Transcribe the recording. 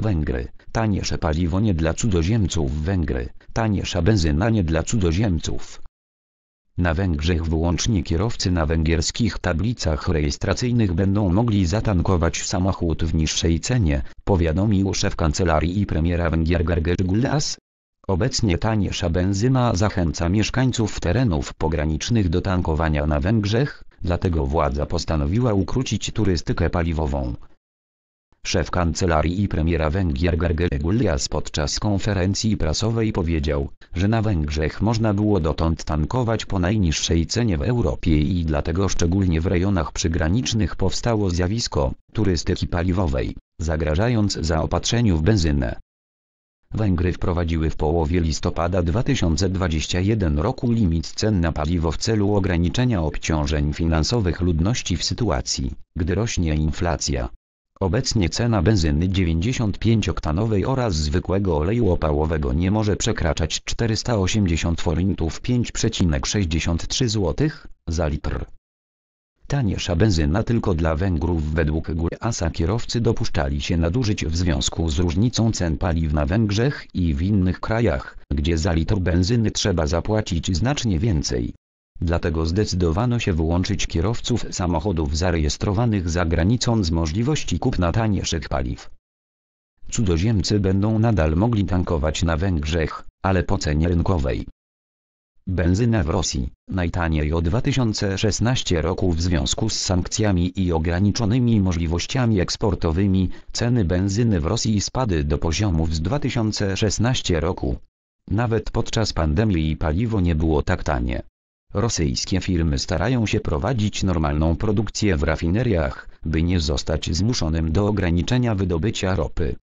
Węgry. Taniesze paliwo nie dla cudzoziemców Węgry. Taniesza benzyna nie dla cudzoziemców. Na Węgrzech wyłącznie kierowcy na węgierskich tablicach rejestracyjnych będą mogli zatankować samochód w niższej cenie, powiadomił szef kancelarii i premiera Węgier Gergely Gulas. Obecnie taniesza benzyna zachęca mieszkańców terenów pogranicznych do tankowania na Węgrzech, dlatego władza postanowiła ukrócić turystykę paliwową, Szef kancelarii i premiera Węgier Gergely Gulias podczas konferencji prasowej powiedział, że na Węgrzech można było dotąd tankować po najniższej cenie w Europie i dlatego szczególnie w rejonach przygranicznych powstało zjawisko turystyki paliwowej, zagrażając zaopatrzeniu w benzynę. Węgry wprowadziły w połowie listopada 2021 roku limit cen na paliwo w celu ograniczenia obciążeń finansowych ludności w sytuacji, gdy rośnie inflacja. Obecnie cena benzyny 95-oktanowej oraz zwykłego oleju opałowego nie może przekraczać 480 forintów 5,63 zł za litr. Taniesza benzyna tylko dla Węgrów według ASA kierowcy dopuszczali się nadużyć w związku z różnicą cen paliw na Węgrzech i w innych krajach, gdzie za litr benzyny trzeba zapłacić znacznie więcej. Dlatego zdecydowano się wyłączyć kierowców samochodów zarejestrowanych za granicą z możliwości kupna tańszych paliw. Cudzoziemcy będą nadal mogli tankować na Węgrzech, ale po cenie rynkowej. Benzyna w Rosji, najtaniej od 2016 roku w związku z sankcjami i ograniczonymi możliwościami eksportowymi, ceny benzyny w Rosji spadły do poziomów z 2016 roku. Nawet podczas pandemii paliwo nie było tak tanie. Rosyjskie firmy starają się prowadzić normalną produkcję w rafineriach, by nie zostać zmuszonym do ograniczenia wydobycia ropy.